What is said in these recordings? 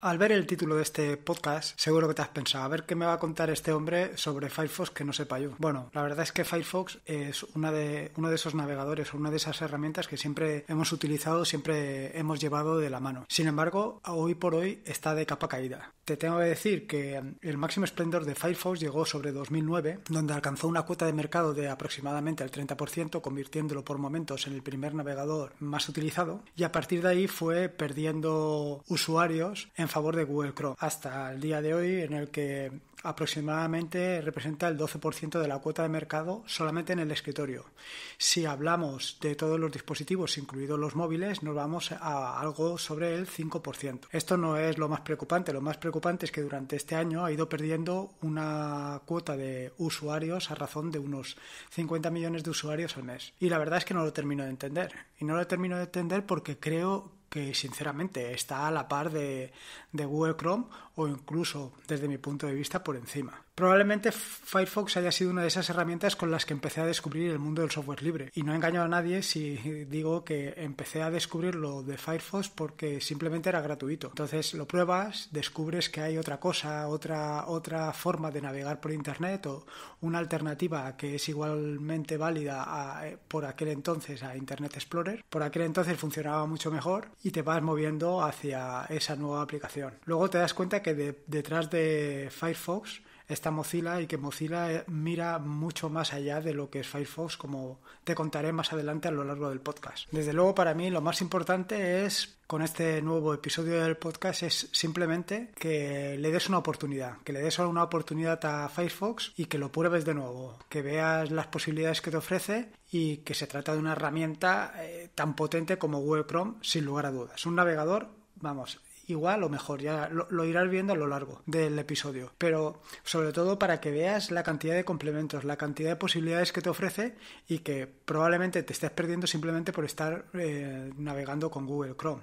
Al ver el título de este podcast, seguro que te has pensado, a ver qué me va a contar este hombre sobre Firefox que no sepa yo. Bueno, la verdad es que Firefox es una de, uno de esos navegadores, o una de esas herramientas que siempre hemos utilizado, siempre hemos llevado de la mano. Sin embargo, hoy por hoy está de capa caída. Te tengo que decir que mm, el máximo esplendor de Firefox llegó sobre 2009, donde alcanzó una cuota de mercado de aproximadamente el 30%, convirtiéndolo por momentos en el primer navegador más utilizado, y a partir de ahí fue perdiendo usuarios en favor de Google Chrome hasta el día de hoy en el que aproximadamente representa el 12% de la cuota de mercado solamente en el escritorio. Si hablamos de todos los dispositivos, incluidos los móviles, nos vamos a algo sobre el 5%. Esto no es lo más preocupante, lo más preocupante es que durante este año ha ido perdiendo una cuota de usuarios a razón de unos 50 millones de usuarios al mes. Y la verdad es que no lo termino de entender. Y no lo termino de entender porque creo que sinceramente está a la par de, de Google Chrome o incluso desde mi punto de vista por encima. Probablemente Firefox haya sido una de esas herramientas con las que empecé a descubrir el mundo del software libre. Y no engaño a nadie si digo que empecé a descubrir lo de Firefox porque simplemente era gratuito. Entonces lo pruebas, descubres que hay otra cosa, otra, otra forma de navegar por Internet o una alternativa que es igualmente válida eh, por aquel entonces a Internet Explorer. Por aquel entonces funcionaba mucho mejor y te vas moviendo hacia esa nueva aplicación. Luego te das cuenta que detrás de Firefox esta Mozilla y que Mozilla eh, mira mucho más allá de lo que es Firefox, como te contaré más adelante a lo largo del podcast. Desde luego, para mí lo más importante es con este nuevo episodio del podcast es simplemente que le des una oportunidad, que le des una oportunidad a Firefox y que lo pruebes de nuevo, que veas las posibilidades que te ofrece y que se trata de una herramienta eh, tan potente como Chrome, sin lugar a dudas. Un navegador, vamos, igual o mejor, ya lo, irás viendo a lo largo del episodio. Pero sobre todo para que veas la cantidad de complementos, la cantidad de posibilidades que te ofrece y que probablemente te estés perdiendo simplemente por estar eh, navegando con Google Chrome.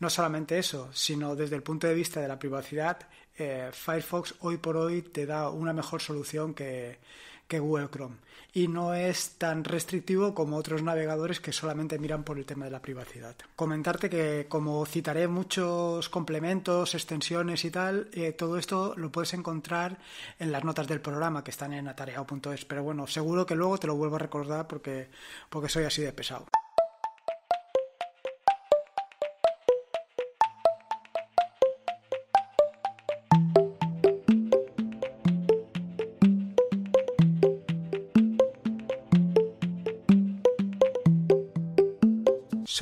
No solamente eso, sino desde el punto de vista de la privacidad, eh, Firefox hoy por hoy te da una mejor solución que Google Chrome y no es tan restrictivo como otros navegadores que solamente miran por el tema de la privacidad. Comentarte que como citaré muchos complementos, extensiones y tal, eh, todo esto lo puedes encontrar en las notas del programa que están en atareado.es, pero bueno, seguro que luego te lo vuelvo a recordar porque, porque soy así de pesado.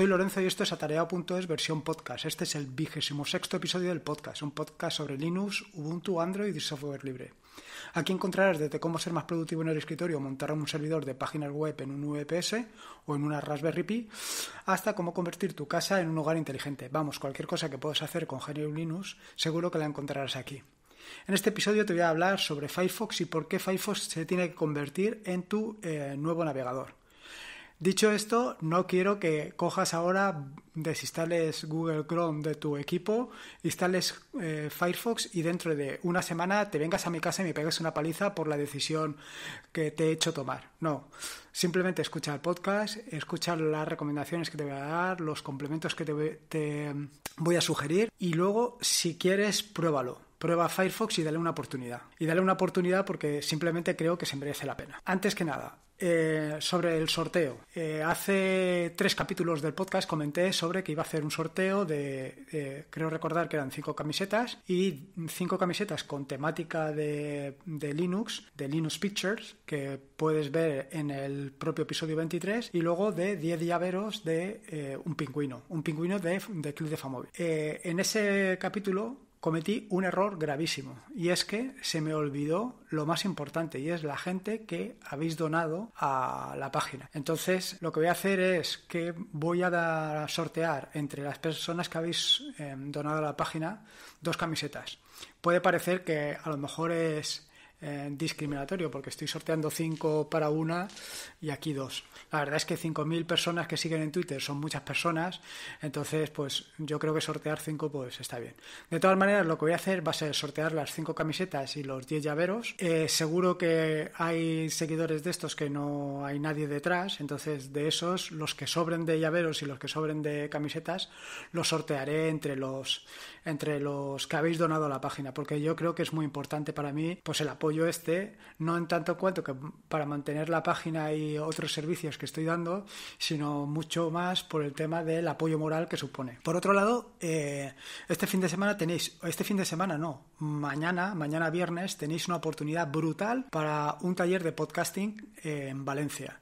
Soy Lorenzo y esto es atareado.es versión podcast. Este es el vigésimo sexto episodio del podcast, un podcast sobre Linux, Ubuntu, Android y software libre. Aquí encontrarás desde cómo ser más productivo en el escritorio, montar un servidor de páginas web en un VPS o en una Raspberry Pi, hasta cómo convertir tu casa en un hogar inteligente. Vamos, cualquier cosa que puedas hacer con Genio Linux, seguro que la encontrarás aquí. En este episodio te voy a hablar sobre Firefox y por qué Firefox se tiene que convertir en tu eh, nuevo navegador. Dicho esto, no quiero que cojas ahora, desinstales Google Chrome de tu equipo, instales eh, Firefox y dentro de una semana te vengas a mi casa y me pegues una paliza por la decisión que te he hecho tomar. No, simplemente escucha el podcast, escucha las recomendaciones que te voy a dar, los complementos que te mm, voy a sugerir y luego, si quieres, pruébalo prueba Firefox y dale una oportunidad. Y dale una oportunidad porque simplemente creo que se merece la pena. Antes que nada, eh, sobre el sorteo. Eh, hace tres capítulos del podcast comenté sobre que iba a hacer un sorteo de, creo recordar que eran cinco camisetas y cinco camisetas con temática de, Linux, de Linux Pictures, que puedes ver en el propio episodio 23, y luego de 10 llaveros de eh, un pingüino, un pingüino de, de Club de Famóvil. en ese capítulo cometí un error gravísimo y es que se me olvidó lo más importante y es la gente que habéis donado a la página. Entonces lo que voy a hacer es que voy a, sortear entre las personas que habéis eh, donado a la página dos camisetas. Puede parecer que a lo mejor es eh, discriminatorio, porque estoy sorteando 5 para una y aquí dos. La verdad es que 5.000 personas que siguen en Twitter son muchas personas, entonces pues yo creo que sortear 5 pues está bien. De todas maneras, lo que voy a hacer va a ser sortear las 5 camisetas y los 10 llaveros. Eh, seguro que hay seguidores de estos que no hay nadie detrás, entonces de esos, los que sobren de llaveros y los que sobren de camisetas, los sortearé entre los entre los que habéis donado a la página, porque yo creo que es muy importante para mí pues el apoyo este, no en tanto cuanto que para mantener la página y otros servicios que estoy dando, sino mucho más por el tema del apoyo moral que supone. Por otro lado, eh, este fin de semana tenéis, este fin de semana no, mañana, mañana viernes tenéis una oportunidad brutal para un taller de podcasting en Valencia.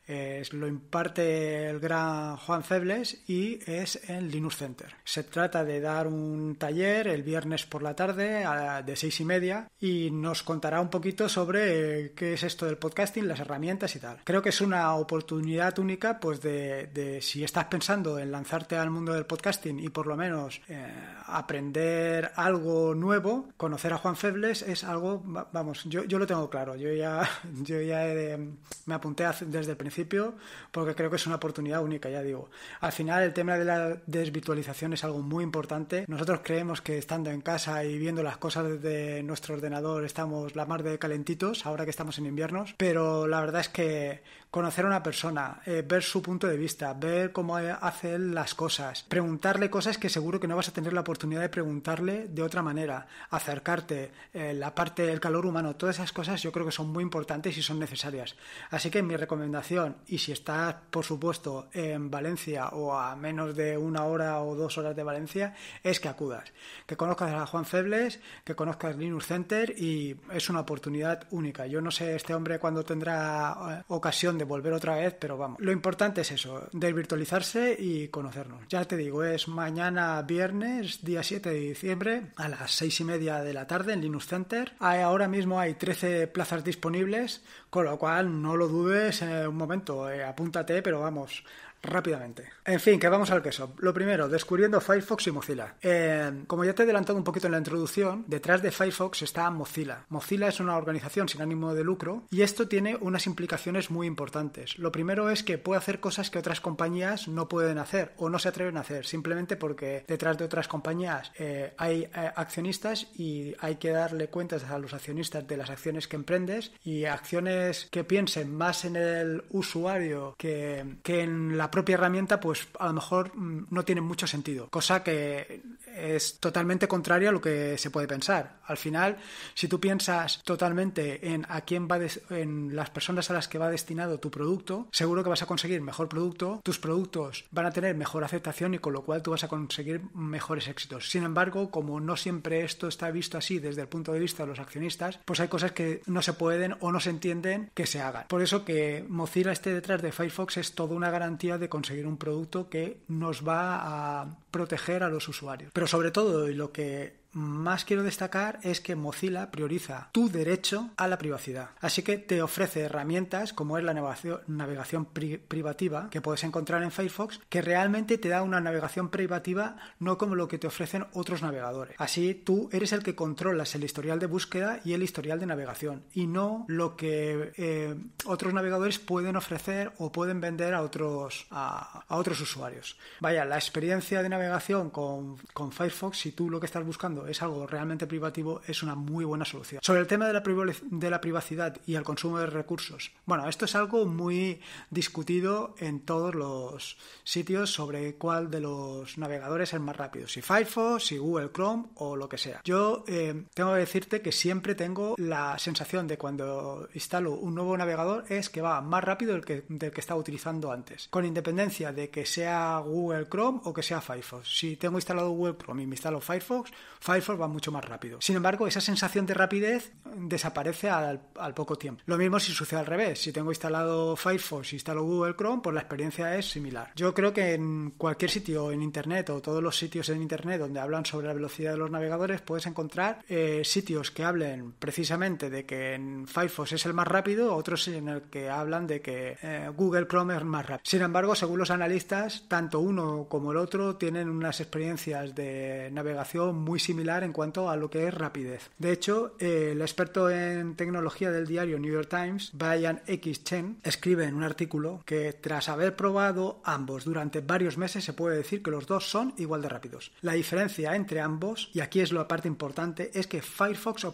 lo imparte el gran Juan Febles y es en Linux Center. Se trata de dar un taller el viernes por la tarde a, de seis y media y nos contará un poquito sobre eh, qué es esto del podcasting, las herramientas y tal. Creo que es una oportunidad única, pues de, si estás pensando en lanzarte al mundo del podcasting y por lo menos eh, aprender algo nuevo, conocer a Juan Febles es algo, vamos, yo, yo lo tengo claro, yo ya, yo ya eh, me apunté desde el principio porque creo que es una oportunidad única, ya digo. Al final el tema de la desvirtualización es algo muy importante. Nosotros creemos que estando en casa y viendo las cosas desde nuestro ordenador estamos la mar de calentitos ahora que estamos en inviernos, pero la verdad es que conocer a una persona, eh, ver su punto de vista, ver cómo hace las cosas, preguntarle cosas que seguro que no vas a tener la oportunidad de preguntarle de otra manera, acercarte, eh, la parte, del calor humano, todas esas cosas yo creo que son muy importantes y son necesarias. Así que mi recomendación, y si estás por supuesto en Valencia o a menos de una hora o dos horas de Valencia, es que acudas que conozcas a Juan Febles, que conozcas Linux Center y es una oportunidad única. Yo no sé este hombre cuándo tendrá eh, ocasión de volver otra vez, pero vamos. Lo importante es eso, desvirtualizarse y conocernos. Ya te digo, es mañana viernes, día 7 de diciembre, a las 6 y media de la tarde en Linux Center. Ahora mismo hay 13 plazas disponibles, con lo cual no lo dudes eh, un momento, eh, apúntate, pero vamos, rápidamente. En fin, que vamos al queso. Lo primero, descubriendo Firefox y Mozilla. Eh, como ya te he adelantado un poquito en la introducción, detrás de Firefox está Mozilla. Mozilla es una organización sin ánimo de lucro y esto tiene unas implicaciones muy importantes. Lo primero es que puede hacer cosas que otras compañías no pueden hacer o no se atreven a hacer, simplemente porque detrás de otras compañías eh, hay eh, accionistas y hay que darle cuentas a los accionistas de las acciones que emprendes y acciones que piensen más en el usuario que, que en la propia herramienta pues a lo mejor mm, no tiene mucho sentido, cosa que es totalmente contraria a lo que se puede pensar. Al final, si tú piensas totalmente en a quién va en las personas a las que va destinado tu producto, seguro que vas a conseguir mejor producto, tus productos van a tener mejor aceptación y con lo cual tú vas a conseguir mejores éxitos. Sin embargo, como no siempre esto está visto así desde el punto de vista de los accionistas, pues hay cosas que no se pueden o no se entienden que se hagan. Por eso que Mozilla esté detrás de Firefox es toda una garantía de conseguir un producto que nos va a proteger a los usuarios. Pero sobre todo, y lo que más quiero destacar es que Mozilla prioriza tu derecho a la privacidad. Así que te ofrece herramientas como es la navegación privativa que puedes encontrar en Firefox, que realmente te da una navegación privativa no como lo que te ofrecen otros navegadores. Así tú eres el que controlas el historial de búsqueda y el historial de navegación y no lo que eh, otros navegadores pueden ofrecer o pueden vender a otros, a, a otros usuarios. Vaya, la experiencia de navegación navegación con, Firefox, si tú lo que estás buscando es algo realmente privativo, es una muy buena solución. Sobre el tema de la, de la privacidad y el consumo de recursos, bueno, esto es algo muy discutido en todos los sitios sobre cuál de los navegadores es más rápido, si Firefox, si Google Chrome o lo que sea. Yo eh, tengo que decirte que siempre tengo la sensación de cuando instalo un nuevo navegador es que va más rápido que, del que estaba utilizando antes, con independencia de que sea Google Chrome o que sea Firefox. Si tengo instalado Google Chrome y me instalo Firefox, Firefox va mucho más rápido. Sin embargo, esa sensación de rapidez desaparece al, poco tiempo. Lo mismo si sucede al revés. Si tengo instalado Firefox y instalo Google Chrome, pues la experiencia es similar. Yo creo que en cualquier sitio en Internet o todos los sitios en Internet donde hablan sobre la velocidad de los navegadores, puedes encontrar eh, sitios que hablen precisamente de que Firefox es el más rápido, otros en el que hablan de que eh, Google Chrome es más rápido. Sin embargo, según los analistas, tanto uno como el otro tienen unas experiencias de navegación muy similar en cuanto a lo que es rapidez. De hecho, el experto en tecnología del diario New York Times, Brian X. Chen, escribe en un artículo que tras haber probado ambos durante varios meses se puede decir que los dos son igual de rápidos. La diferencia entre ambos, y aquí es la parte importante, es que Firefox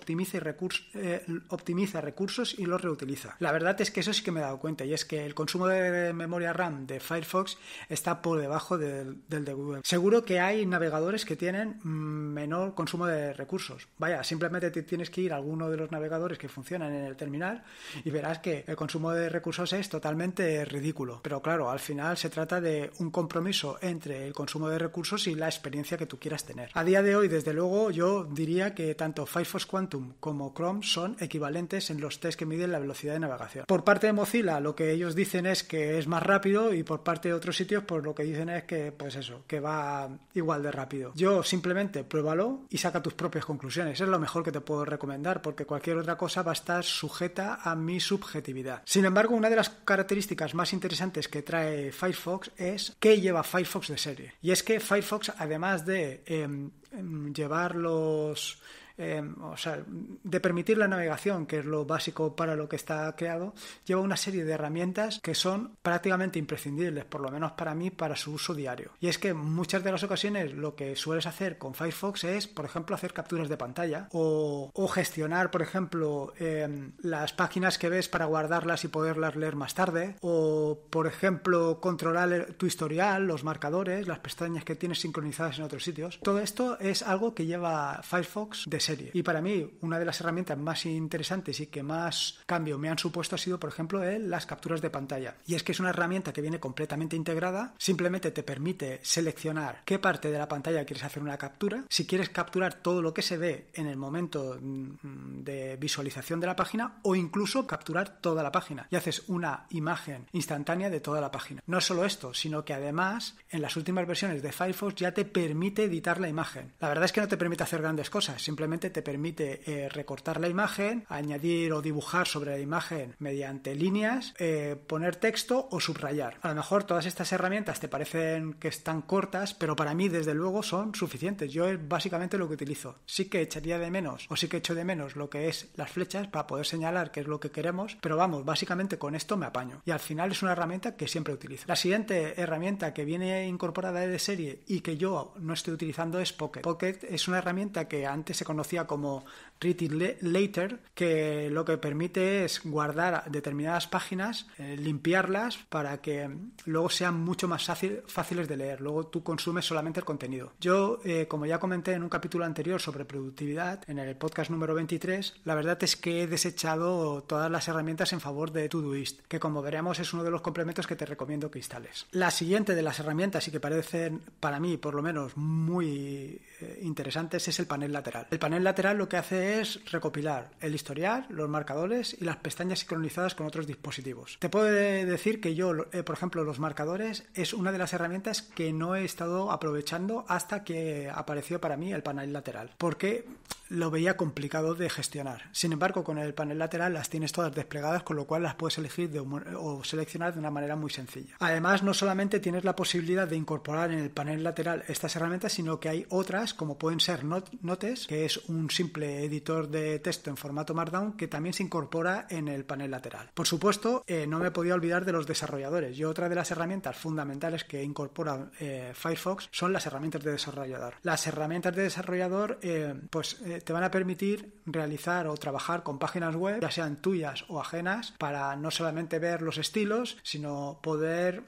eh, optimiza, recursos y los reutiliza. La verdad es que eso sí que me he dado cuenta y es que el consumo de memoria RAM de Firefox está por debajo del, del de Google seguro que hay navegadores que tienen mm, menor consumo de recursos. Vaya, simplemente te tienes que ir a alguno de los navegadores que funcionan en el terminal y verás que el consumo de recursos es totalmente ridículo. Pero claro, al final se trata de un compromiso entre el consumo de recursos y la experiencia que tú quieras tener. A día de hoy, desde luego, yo diría que tanto Firefox Quantum como Chrome son equivalentes en los test que miden la velocidad de navegación. Por parte de Mozilla, lo que ellos dicen es que es más rápido y por parte de otros sitios, pues lo que dicen es que, pues eso, que va Ah, igual de rápido. Yo simplemente pruébalo y saca tus propias conclusiones. Es lo mejor que te puedo recomendar porque cualquier otra cosa va a estar sujeta a mi subjetividad. Sin embargo, una de las características más interesantes que trae Firefox es qué lleva Firefox de serie. Y es que Firefox, además de em, em, llevar los Em, o sea, de permitir la navegación, que es lo básico para lo que está creado, lleva una serie de herramientas que son prácticamente imprescindibles, por lo menos para mí, para su uso diario. Y es que muchas de las ocasiones lo que sueles hacer con Firefox es, por ejemplo, hacer capturas de pantalla o, gestionar, por ejemplo, em, las páginas que ves para guardarlas y poderlas leer más tarde o, por ejemplo, controlar tu historial, los marcadores, las pestañas que tienes sincronizadas en otros sitios. Todo esto es algo que lleva Firefox de serie. Y para mí, una de las herramientas más interesantes y que más cambio me han supuesto ha sido, por ejemplo, eh, las capturas de pantalla. Y es que es una herramienta que viene completamente integrada, simplemente te permite seleccionar qué parte de la pantalla quieres hacer una captura. Si quieres capturar todo lo que se ve en el momento mm, de visualización de la página o incluso capturar toda la página y haces una imagen instantánea de toda la página. No solo esto, sino que además en las últimas versiones de Firefox ya te permite editar la imagen. La verdad es que no te permite hacer grandes cosas, simplemente te permite eh, recortar la imagen, añadir o dibujar sobre la imagen mediante líneas, eh, poner texto o subrayar. A lo mejor todas estas herramientas te parecen que están cortas, pero para mí desde luego son suficientes. Yo es eh, básicamente lo que utilizo. Sí que echaría de menos o sí que echo de menos lo que es las flechas para poder señalar qué es lo que queremos, pero vamos, básicamente con esto me apaño. Y al final es una herramienta que siempre utilizo. La siguiente herramienta que viene incorporada de serie y que yo no estoy utilizando es Pocket. Pocket es una herramienta que antes se conocía conocía como Read Later, que lo que permite es guardar determinadas páginas, eh, limpiarlas para que luego sean mucho más fácil, fáciles de leer. Luego tú consumes solamente el contenido. Yo, eh, como ya comenté en un capítulo anterior sobre productividad, en el podcast número 23, la verdad es que he desechado todas las herramientas en favor de Todoist, que como veremos es uno de los complementos que te recomiendo que instales. La siguiente de las herramientas y que parecen para mí por lo menos muy eh, interesantes es el panel lateral. El panel lateral lo que hace es recopilar el historial, los marcadores y las pestañas sincronizadas con otros dispositivos. Te puedo decir que yo, eh, por ejemplo, los marcadores es una de las herramientas que no he estado aprovechando hasta que apareció para mí el panel lateral, porque lo veía complicado de gestionar. Sin embargo, con el panel lateral las tienes todas desplegadas, con lo cual las puedes elegir o seleccionar de una manera muy sencilla. Además, no solamente tienes la posibilidad de incorporar en el panel lateral estas herramientas, sino que hay otras, como pueden ser Notes, que es un simple editor de texto en formato Markdown que también se incorpora en el panel lateral. Por supuesto, eh, no me podía olvidar de los desarrolladores. Y otra de las herramientas fundamentales que incorpora eh, Firefox son las herramientas de desarrollador. Las herramientas de desarrollador eh, pues te van a permitir realizar o trabajar con páginas web, ya sean tuyas o ajenas, para no solamente ver los estilos, sino poder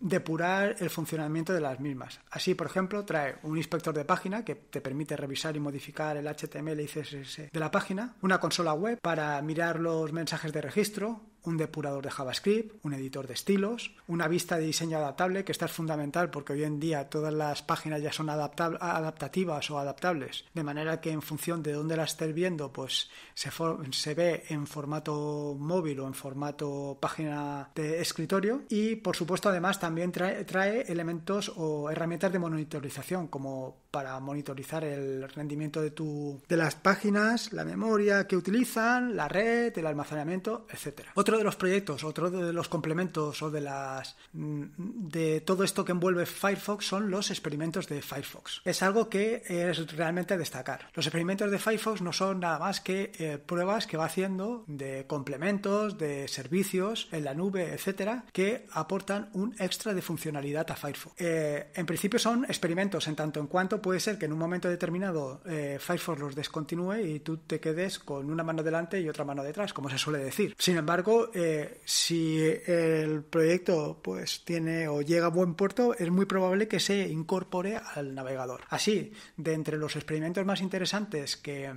depurar el funcionamiento de las mismas. Así, por ejemplo, trae un inspector de página que te permite revisar y modificar el HTML y CSS de la página, una consola web para mirar los mensajes de registro, un depurador de JavaScript, un editor de estilos, una vista de diseño adaptable, que esta es fundamental porque hoy en día todas las páginas ya son adaptativas o adaptables, de manera que en función de dónde la estés viendo, pues se, se ve en formato móvil o en formato página de escritorio. Y por supuesto, además, también trae, elementos o herramientas de monitorización, como para monitorizar el rendimiento de, tu, de las páginas, la memoria que utilizan, la red, el almacenamiento, etc otro de los proyectos, otro de los complementos o de las mm, de todo esto que envuelve Firefox son los experimentos de Firefox. Es algo que es realmente destacar. Los experimentos de Firefox no son nada más que eh, pruebas que va haciendo de complementos, de servicios en la nube, etcétera, que aportan un extra de funcionalidad a Firefox. Eh, en principio son experimentos en tanto en cuanto puede ser que en un momento determinado eh, Firefox los descontinúe y tú te quedes con una mano delante y otra mano detrás, como se suele decir. Sin embargo, eh, si el proyecto pues tiene o llega a buen puerto, es muy probable que se incorpore al navegador. Así, de entre los experimentos más interesantes que,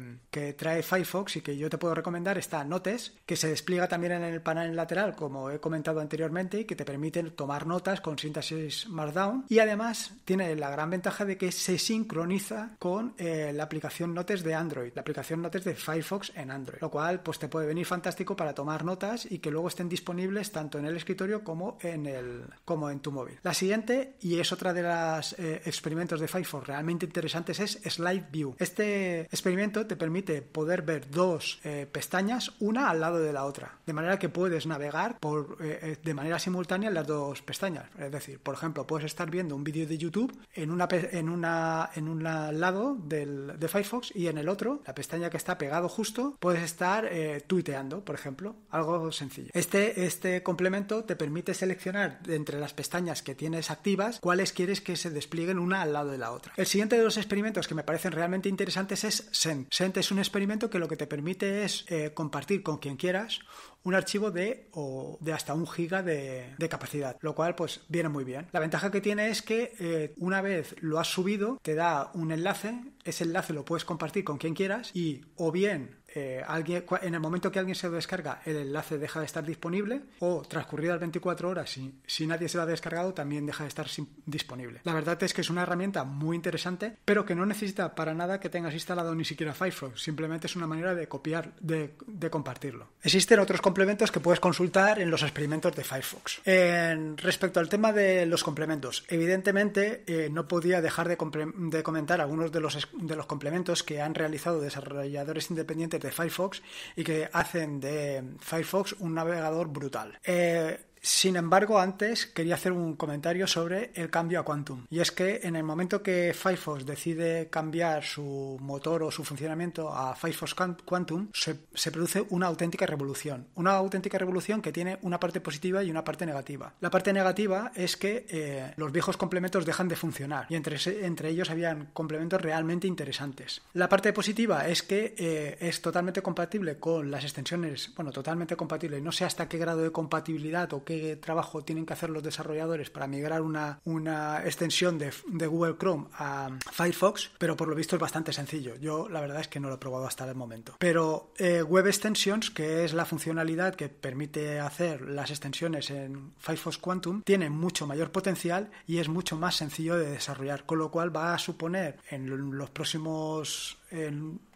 trae Firefox y que yo te puedo recomendar está Notes, que se despliega también en el panel lateral, como he comentado anteriormente, y que te permite tomar notas con síntesis Markdown. Y además tiene la gran ventaja de que se sincroniza con eh, la aplicación Notes de Android, la aplicación Notes de Firefox en Android, lo cual pues te puede venir fantástico para tomar notas que luego estén disponibles tanto en el escritorio como en, el, como en tu móvil. La siguiente, y es otra de las eh, experimentos de Firefox realmente interesantes, es Slide View. Este experimento te permite poder ver dos eh, pestañas, una al lado de la otra, de manera que puedes navegar por, eh, de manera simultánea las dos pestañas. Es decir, por ejemplo, puedes estar viendo un vídeo de YouTube en una en una en un lado de Firefox y en el otro, la pestaña que está pegado justo, puedes estar tuiteando, por ejemplo, algo sencillo este, este complemento te permite seleccionar entre las pestañas que tienes activas cuáles quieres que se desplieguen una al lado de la otra. El siguiente de los experimentos que me parecen realmente interesantes es Send. Send es un experimento que lo que te permite es eh, compartir con quien quieras un archivo de, o de hasta un giga de, capacidad, lo cual pues viene muy bien. La ventaja que tiene es que eh, una vez lo has subido, te da un enlace, ese enlace lo puedes compartir con quien quieras y o bien eh, alguien, en el momento que alguien se lo descarga, el enlace deja de estar disponible o transcurridas 24 horas, si, si nadie se lo ha descargado, también deja de estar disponible. La verdad es que es una herramienta muy interesante, pero que no necesita para nada que tengas instalado ni siquiera Firefox, simplemente es una manera de copiar, de, de compartirlo. Existen otros complementos que puedes consultar en los experimentos de Firefox. En, respecto al tema de los complementos, evidentemente eh, no podía dejar de, comentar algunos de los, de los, complementos que han realizado desarrolladores independientes de Firefox y que hacen de Firefox un navegador brutal. Eh, sin embargo, antes quería hacer un comentario sobre el cambio a Quantum. Y es que en el momento que Firefox decide cambiar su motor o su funcionamiento a Firefox Quantum, se, produce una auténtica revolución. Una auténtica revolución que tiene una parte positiva y una parte negativa. La parte negativa es que eh, los viejos complementos dejan de funcionar y entre, entre ellos habían complementos realmente interesantes. La parte positiva es que eh, es totalmente compatible con las extensiones, bueno, totalmente compatible, no sé hasta qué grado de compatibilidad o qué trabajo tienen que hacer los desarrolladores para migrar una, una extensión de, Google Chrome a Firefox, pero por lo visto es bastante sencillo. Yo la verdad es que no lo he probado hasta el momento. Pero eh, Web Extensions, que es la funcionalidad que permite hacer las extensiones en Firefox Quantum, tiene mucho mayor potencial y es mucho más sencillo de desarrollar, con lo cual va a suponer en los próximos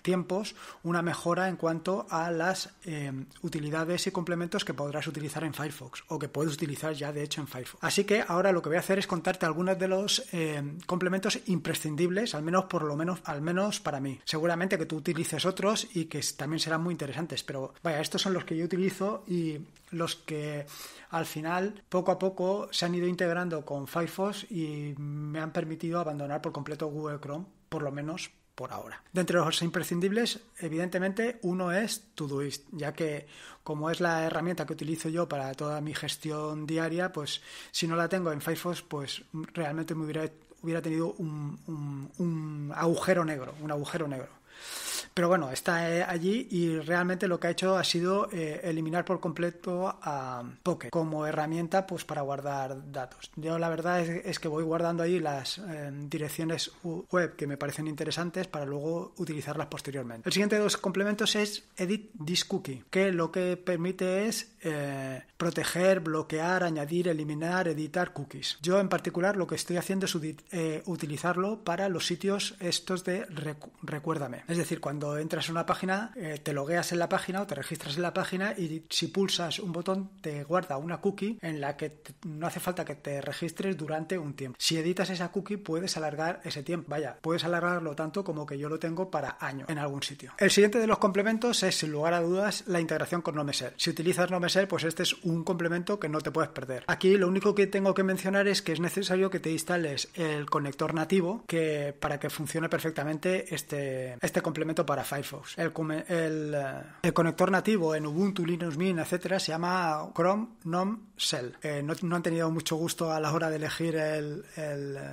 tiempos una mejora en cuanto a las eh, utilidades y complementos que podrás utilizar en Firefox o que puedes utilizar ya de hecho en Firefox. Así que ahora lo que voy a hacer es contarte algunos de los eh, complementos imprescindibles, al menos por lo menos, al menos para mí. Seguramente que tú utilices otros y que también serán muy interesantes, pero vaya, estos son los que yo utilizo y los que al final poco a poco se han ido integrando con Firefox y me han permitido abandonar por completo Google Chrome, por lo menos por ahora. De entre los imprescindibles, evidentemente, uno es Todoist, ya que como es la herramienta que utilizo yo para toda mi gestión diaria, pues si no la tengo en Firefox, pues realmente me hubiera, hubiera tenido un, un agujero negro, un agujero negro. Pero bueno, está eh, allí y realmente lo que ha hecho ha sido eh, eliminar por completo a Pocket como herramienta pues para guardar datos. Yo la verdad es, que voy guardando ahí las eh, direcciones web que me parecen interesantes para luego utilizarlas posteriormente. El siguiente de los complementos es Edit This Cookie, que lo que permite es proteger, bloquear, añadir, eliminar, editar cookies. Yo en particular lo que estoy haciendo es utilizarlo para los sitios estos de recuérdame. Es decir, cuando entras a una página, eh, te logueas en la página o te registras en la página y si pulsas un botón te guarda una cookie en la que no hace falta que te registres durante un tiempo. Si editas esa cookie puedes alargar ese tiempo. Vaya, puedes alargarlo tanto como que yo lo tengo para año en algún sitio. El siguiente de los complementos es sin lugar a dudas la integración con Nomeser. Si utilizas Nomeser pues este es un complemento que no te puedes perder. Aquí lo único que tengo que mencionar es que es necesario que te instales el conector nativo que para que funcione perfectamente este, este complemento para Firefox. El, eh, el, conector nativo en Ubuntu, Linux Mint, etcétera, se llama Chrome Nom Cell. Eh, no, han tenido mucho gusto a la hora de elegir el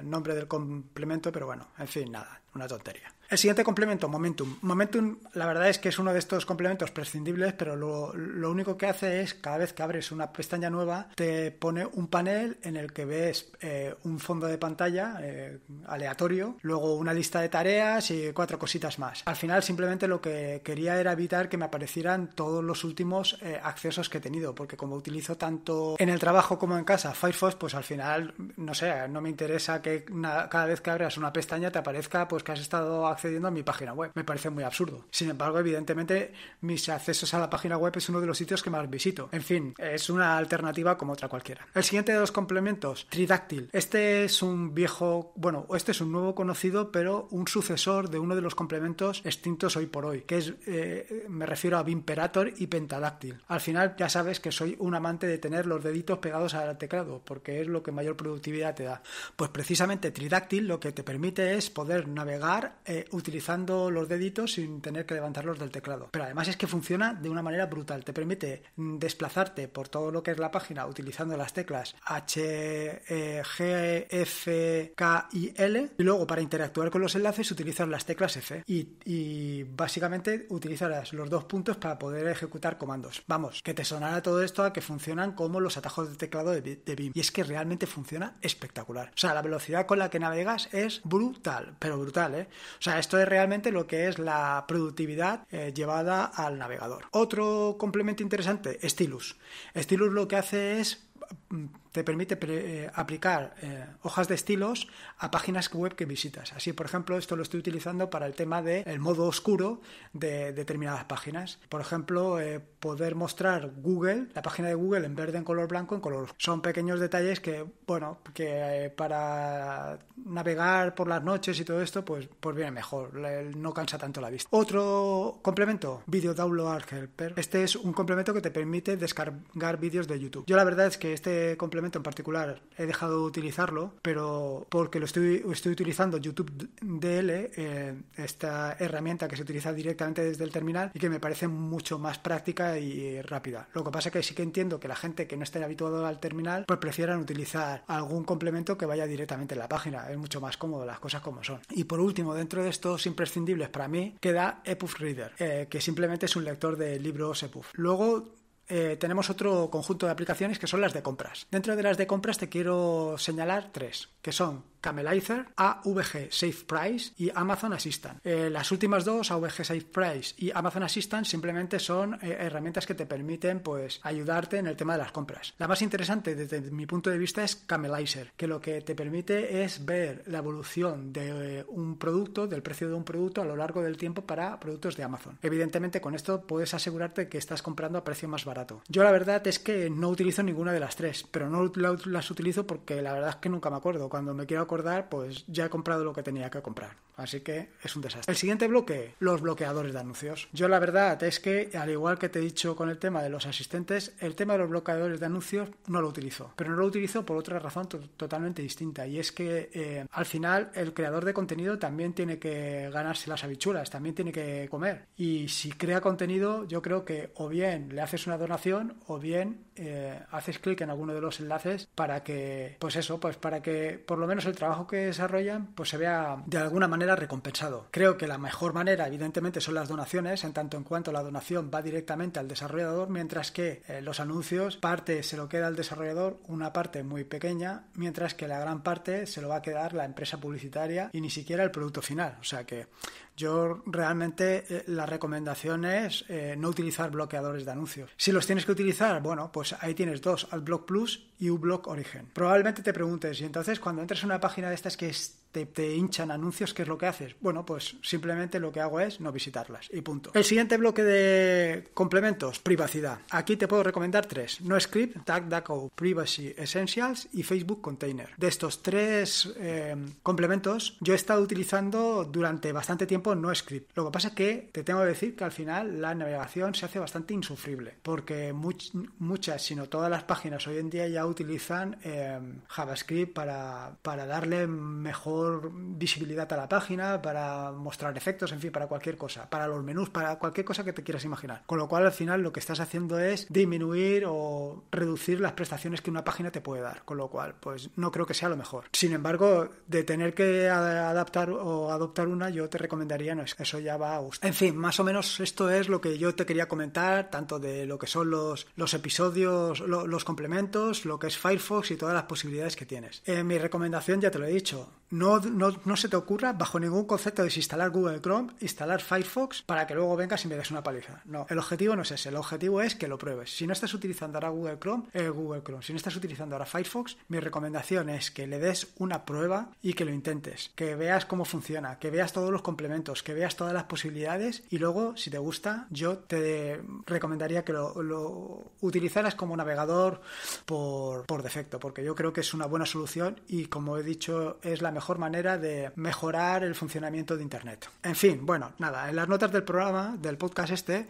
nombre del complemento, pero bueno, en fin, nada, una tontería. El siguiente complemento, Momentum. Momentum, la verdad es que es uno de estos complementos prescindibles, pero lo, único que hace es cada vez que abres una pestaña nueva, te pone un panel en el que ves eh, un fondo de pantalla eh, aleatorio, luego una lista de tareas y cuatro cositas más. Al final, simplemente lo que quería era evitar que me aparecieran todos los últimos eh, accesos que he tenido, porque como utilizo tanto en el trabajo como en casa Firefox, pues al final, no sé, no me interesa que cada vez que abras una pestaña te aparezca pues que has estado accediendo a mi página web. Me parece muy absurdo. Sin embargo, evidentemente, mis accesos a la página web es uno de los sitios que más visito. En fin, es una alternativa como otra cualquiera. El siguiente de los complementos, Tridáctil. Este es un viejo, bueno, este es un nuevo conocido, pero un sucesor de uno de los complementos extintos hoy por hoy, que es, eh, me refiero a Vimperator y Pentadáctil. Al final, ya sabes que soy un amante de tener los deditos pegados al teclado, porque es lo que mayor productividad te da. Pues precisamente Tridáctil lo que te permite es poder navegar eh, utilizando los deditos sin tener que levantarlos del teclado. Pero además es que funciona de una manera brutal. Te permite mm, desplazarte por todo lo que es la página utilizando las teclas H, e, G, F, K y L. Y luego para interactuar con los enlaces utilizas las teclas F. Y, básicamente utilizarás los dos puntos para poder ejecutar comandos. Vamos, que te sonará todo esto a que funcionan como los atajos de teclado de, de BIM. Y es que realmente funciona espectacular. O sea, la velocidad con la que navegas es brutal, pero brutal, ¿eh? O sea, esto es realmente lo que es la productividad eh, llevada al navegador. Otro complemento interesante, Stylus. Stylus lo que hace es Mm, te permite eh, aplicar eh, hojas de estilos a páginas web que visitas. Así, por ejemplo, esto lo estoy utilizando para el tema del modo oscuro de determinadas páginas. Por ejemplo, eh, poder mostrar Google, la página de Google en verde, en color blanco, en color. Son pequeños detalles que, bueno, que para navegar por las noches y todo esto, pues, pues viene mejor, no cansa tanto la vista. Otro complemento, Video Download Helper. Este es un complemento que te permite descargar vídeos de YouTube. Yo la verdad es que este complemento en particular he dejado de utilizarlo, pero porque lo estoy, estoy utilizando YouTube DL, eh, esta herramienta que se utiliza directamente desde el terminal y que me parece mucho más práctica y rápida. Lo que pasa es que sí que entiendo que la gente que no esté habituada al terminal, pues prefieran utilizar algún complemento que vaya directamente en la página. Es mucho más cómodo las cosas como son. Y por último, dentro de estos imprescindibles para mí, queda EPUF Reader, eh, que simplemente es un lector de libros EPUF. Luego eh, tenemos otro conjunto de aplicaciones que son las de compras. Dentro de las de compras te quiero señalar tres, que son Camelizer, AVG Safe Price y Amazon Assistant. Eh, las últimas dos, AVG Safe Price y Amazon Assistant, simplemente son eh, herramientas que te permiten pues, ayudarte en el tema de las compras. La más interesante desde mi punto de vista es Camelizer, que lo que te permite es ver la evolución de un producto, del precio de un producto a lo largo del tiempo para productos de Amazon. Evidentemente con esto puedes asegurarte que estás comprando a precio más barato yo la verdad es que no utilizo ninguna de las tres, pero no las utilizo porque la verdad es que nunca me acuerdo. Cuando me quiero acordar, pues ya he comprado lo que tenía que comprar. Así que es un desastre. El siguiente bloque, los bloqueadores de anuncios. Yo la verdad es que, al igual que te he dicho con el tema de los asistentes, el tema de los bloqueadores de anuncios no lo utilizo. Pero no lo utilizo por otra razón totalmente distinta. Y es que eh, al final el creador de contenido también tiene que ganarse las habichuras, también tiene que comer. Y si crea contenido, yo creo que o bien le haces una donación o bien eh, haces clic en alguno de los enlaces para que, pues eso, pues para que por lo menos el trabajo que desarrollan pues se vea de alguna manera recompensado. Creo que la mejor manera, evidentemente, son las donaciones, en tanto en cuanto la donación va directamente al desarrollador, mientras que eh, los anuncios, parte se lo queda al desarrollador, una parte muy pequeña, mientras que la gran parte se lo va a quedar la empresa publicitaria y ni siquiera el producto final. O sea que yo realmente eh, la recomendación es eh, no utilizar bloqueadores de anuncios. Si los tienes que utilizar, bueno, pues ahí tienes dos, AdBlock Plus y uBlock origen. Probablemente te preguntes, y entonces cuando entras a una página de estas que te, te, hinchan anuncios, ¿qué es lo que haces? Bueno, pues simplemente lo que hago es no visitarlas y punto. El siguiente bloque de complementos, privacidad. Aquí te puedo recomendar tres, NoScript, TagDaco, Privacy Essentials y Facebook Container. De estos tres eh, complementos, yo he estado utilizando durante bastante tiempo no script. Lo que pasa es que te tengo que decir que al final la navegación se hace bastante insufrible, porque muchas, muchas, sino todas las páginas hoy en día ya utilizan eh, JavaScript para, para darle mejor visibilidad a la página, para mostrar efectos, en fin, para cualquier cosa, para los menús, para cualquier cosa que te quieras imaginar. Con lo cual al final lo que estás haciendo es disminuir o reducir las prestaciones que una página te puede dar, con lo cual pues no creo que sea lo mejor. Sin embargo, de tener que adaptar o adoptar una, yo te recomendaría eso ya va a gustar. En fin, más o menos esto es lo que yo te quería comentar, tanto de lo que son los, los episodios, los complementos, lo que es Firefox y todas las posibilidades que tienes. Eh, mi recomendación, ya te lo he dicho, no, no, se te ocurra bajo ningún concepto desinstalar Google Chrome, instalar Firefox para que luego vengas y me des una paliza. No, el objetivo no es ese, el objetivo es que lo pruebes. Si no estás utilizando ahora Google Chrome, eh, Google Chrome, si no estás utilizando ahora Firefox, mi recomendación es que le des una prueba y que lo intentes, que veas cómo funciona, que veas todos los complementos que veas todas las posibilidades y luego, si te gusta, yo te recomendaría que lo, utilizaras como navegador por, defecto, porque yo creo que es una buena solución y, como he dicho, es la mejor manera de mejorar el funcionamiento de Internet. En fin, bueno, nada, en las notas del programa, del podcast este,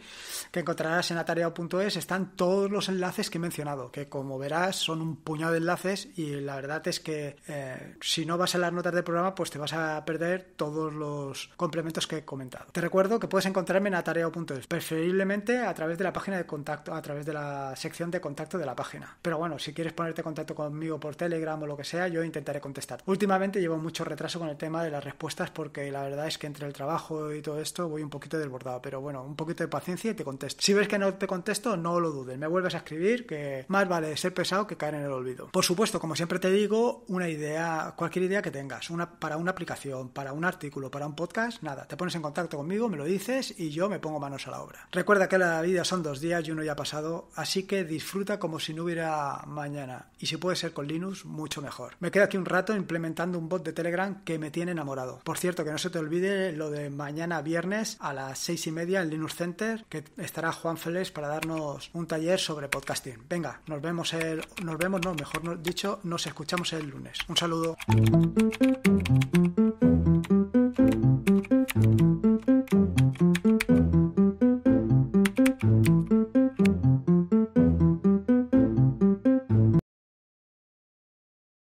que encontrarás en atareado.es, están todos los enlaces que he mencionado, que como verás son un puñado de enlaces y la verdad es que eh, si no vas a las notas del programa, pues te vas a perder todos los complementos que he comentado. Te recuerdo que puedes encontrarme en atareo.es, preferiblemente a través de la página de contacto, a través de la sección de contacto de la página. Pero bueno, si quieres ponerte en contacto conmigo por Telegram o lo que sea, yo intentaré contestar. Últimamente llevo mucho retraso con el tema de las respuestas porque la verdad es que entre el trabajo y todo esto voy un poquito desbordado, pero bueno, un poquito de paciencia y te contesto. Si ves que no te contesto, no lo dudes, me vuelves a escribir que más vale ser pesado que caer en el olvido. Por supuesto, como siempre te digo, una idea, cualquier idea que tengas, una para una aplicación, para un artículo, para un podcast, nada te pones en contacto conmigo, me lo dices y yo me pongo manos a la obra. Recuerda que la vida son dos días y uno ya ha pasado, así que disfruta como si no hubiera mañana. Y si puede ser con Linux, mucho mejor. Me quedo aquí un rato implementando un bot de Telegram que me tiene enamorado. Por cierto, que no se te olvide lo de mañana viernes a las seis y media en Linux Center, que estará Juan Félix para darnos un taller sobre podcasting. Venga, nos vemos el, nos vemos, no, mejor dicho, nos escuchamos el lunes. Un saludo.